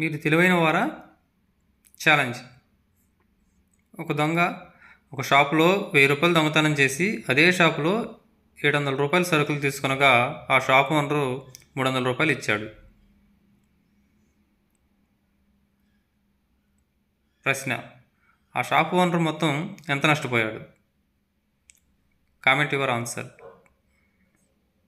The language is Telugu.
మీరు తెలివైన వారా ఛాలెంజ్ ఒక దొంగ ఒక షాపులో వెయ్యి రూపాయలు దొంగతనం చేసి అదే షాపులో ఏడు వందల రూపాయలు సరుకులు తీసుకునగా ఆ షాప్ ఓనరు మూడు వందల రూపాయలు ఇచ్చాడు ప్రశ్న ఆ షాప్ ఓనర్ మొత్తం ఎంత నష్టపోయాడు కామెంట్ యువర్ ఆన్సర్